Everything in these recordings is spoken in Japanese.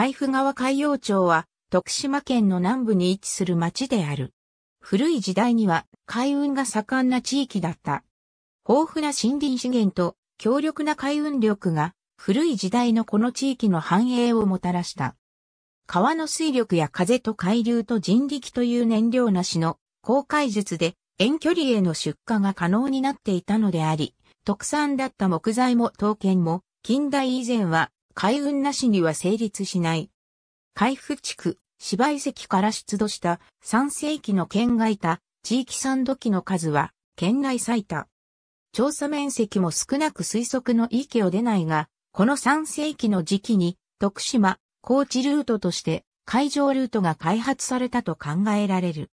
海部川海洋町は徳島県の南部に位置する町である。古い時代には海運が盛んな地域だった。豊富な森林資源と強力な海運力が古い時代のこの地域の繁栄をもたらした。川の水力や風と海流と人力という燃料なしの航海術で遠距離への出荷が可能になっていたのであり、特産だった木材も刀剣も近代以前は海運なしには成立しない。海府地区、芝居石から出土した3世紀の県外た地域産土器の数は県内最多。調査面積も少なく推測の域を出ないが、この3世紀の時期に徳島、高知ルートとして海上ルートが開発されたと考えられる。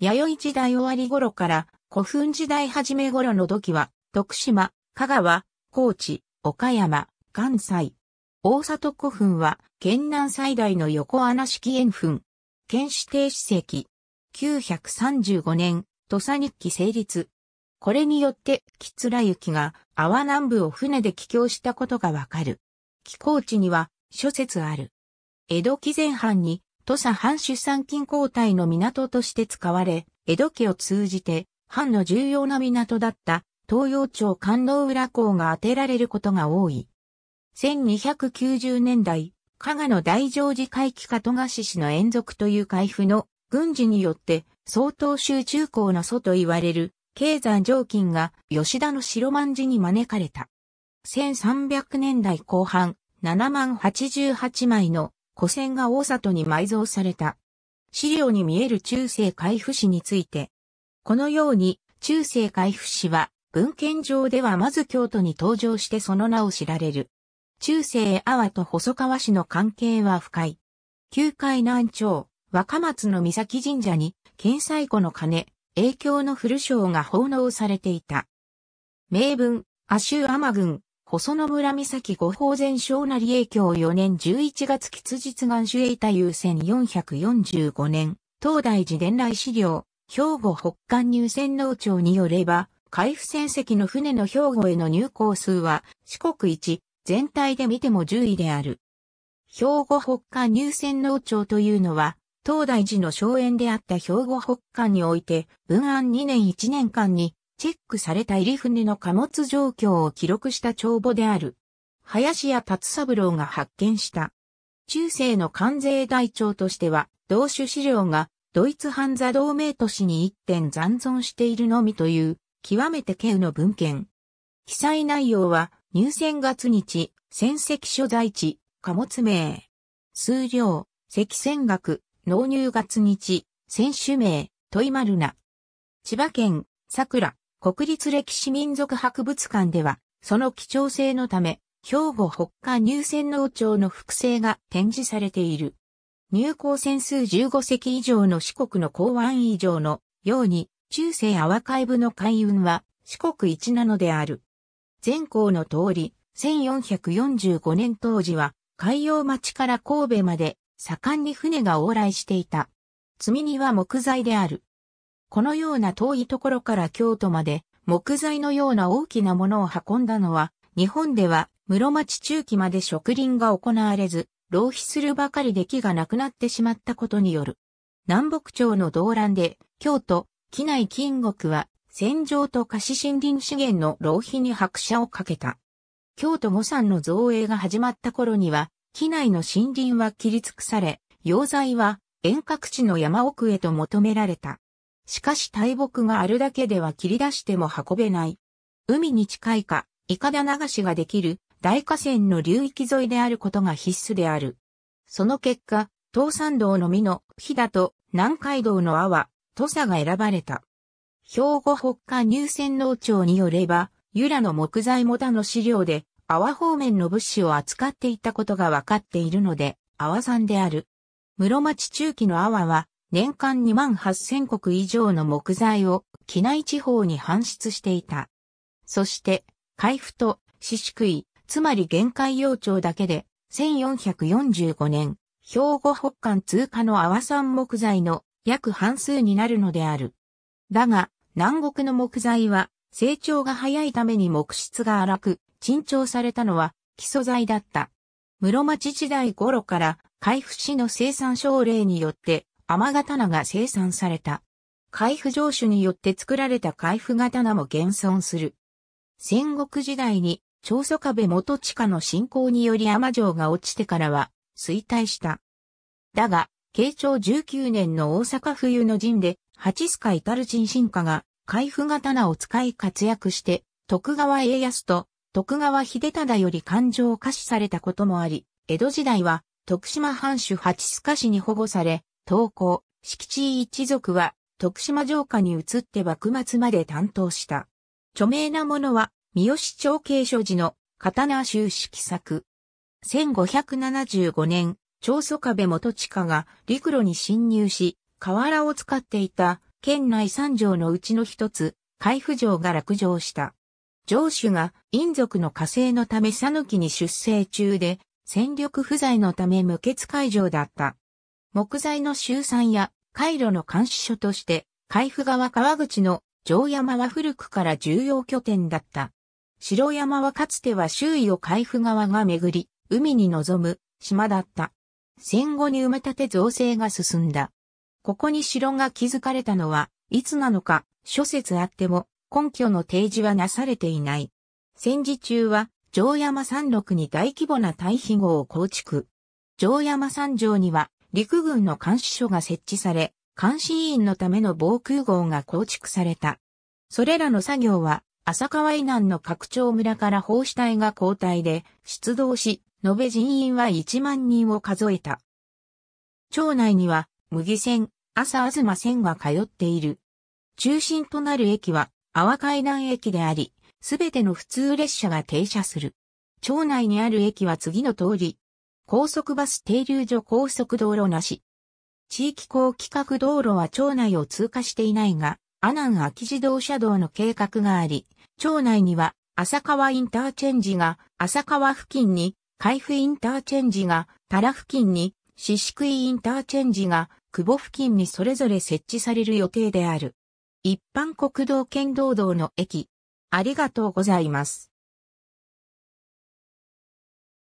弥生時代終わり頃から古墳時代初め頃の土器は徳島、香川、高知、岡山、関西、大里古墳は、県南最大の横穴式円墳。県指定史跡。935年、土佐日記成立。これによって、木貫きが、阿波南部を船で帰郷したことがわかる。寄港地には、諸説ある。江戸期前半に、土佐藩主産金交代の港として使われ、江戸期を通じて、藩の重要な港だった、東洋町関音浦港が当てられることが多い。1290年代、加賀の大乗寺会期加戸賀氏氏の延続という海部の軍事によって総統州中高の祖と言われる経山上金が吉田の白万寺に招かれた。1300年代後半、7万88枚の古銭が大里に埋蔵された。資料に見える中世海部史について。このように中世海部史は文献上ではまず京都に登場してその名を知られる。中世阿波と細川氏の関係は深い。旧海南町、若松の岬神社に、県最古の鐘、影響の古章が奉納されていた。名文、阿州天郡、細野村岬五宝前小なり影響4年11月吉日願主栄太優1445年、東大寺伝来資料、兵庫北関入船農庁によれば、海部船籍の船の兵庫への入港数は四国一、全体で見ても10位である。兵庫北下入選農庁というのは、東大寺の荘園であった兵庫北下において、文案2年1年間に、チェックされた入船の貨物状況を記録した帳簿である。林家達三郎が発見した。中世の関税台帳としては、同種資料がドイツ半座同盟都市に一点残存しているのみという、極めて稀有の文献。記載内容は、入選月日、戦績所在地、貨物名。数量、積船額、納入月日、選手名、問丸名。千葉県、桜、国立歴史民族博物館では、その貴重性のため、兵庫北下入選農庁の複製が展示されている。入港船数15隻以上の四国の港湾以上のように、中世阿波海部の海運は四国一なのである。前項の通り、1445年当時は海洋町から神戸まで盛んに船が往来していた。積み荷は木材である。このような遠いところから京都まで木材のような大きなものを運んだのは、日本では室町中期まで植林が行われず、浪費するばかりで木がなくなってしまったことによる。南北朝の動乱で、京都、機内金国は戦場と貸し森林資源の浪費に拍車をかけた。京都五山の造営が始まった頃には、機内の森林は切り尽くされ、溶剤は遠隔地の山奥へと求められた。しかし大木があるだけでは切り出しても運べない。海に近いか、イカダ流しができる大河川の流域沿いであることが必須である。その結果、東山道のみの日だと南海道の阿は土佐が選ばれた。兵庫北下入船農庁によれば、由良の木材もだの資料で、阿波方面の物資を扱っていたことが分かっているので、阿波山である。室町中期の阿波は、年間2万8000石以上の木材を、機内地方に搬出していた。そして、海府と四宿井、つまり限界要町だけで、1445年、兵庫北間通過の阿波山木材の約半数になるのである。だが、南国の木材は成長が早いために木質が荒く、珍重されたのは基礎材だった。室町時代頃から海部市の生産奨励によって甘刀が生産された。海部城主によって作られた海部刀も現存する。戦国時代に長宗壁元地下の侵攻により天城が落ちてからは衰退した。だが、慶長19年の大阪冬の陣で、八須賀至る人神家が、海部刀を使い活躍して、徳川家康と徳川秀忠より感情を可視されたこともあり、江戸時代は徳島藩主八須賀氏に保護され、投降、敷地一族は徳島城下に移って幕末まで担当した。著名なものは、三好長慶所持の刀集式作。1575年、長祖壁元地下が陸路に侵入し、河原を使っていた県内三条のうちの一つ、海府城が落城した。城主が陰族の火星のため讃岐に出征中で、戦力不在のため無血会場だった。木材の集散や回路の監視所として、海府川川口の城山は古くから重要拠点だった。城山はかつては周囲を海府川が巡り、海に臨む島だった。戦後に埋め立て造成が進んだ。ここに城が築かれたのは、いつなのか、諸説あっても、根拠の提示はなされていない。戦時中は、城山山麓に大規模な対比壕を構築。城山山城には、陸軍の監視所が設置され、監視委員のための防空壕が構築された。それらの作業は、浅川以南の拡張村から放死隊が交代で出動し、延べ人員は1万人を数えた。町内には、麦線、朝東線が通っている。中心となる駅は、阿波海南駅であり、すべての普通列車が停車する。町内にある駅は次の通り。高速バス停留所高速道路なし。地域高規格道路は町内を通過していないが、阿南秋自動車道の計画があり、町内には浅川インターチェンジが浅川付近に海部インターチェンジがタラ付近に、四宿井インターチェンジが久保付近にそれぞれ設置される予定である。一般国道県道道の駅。ありがとうございます。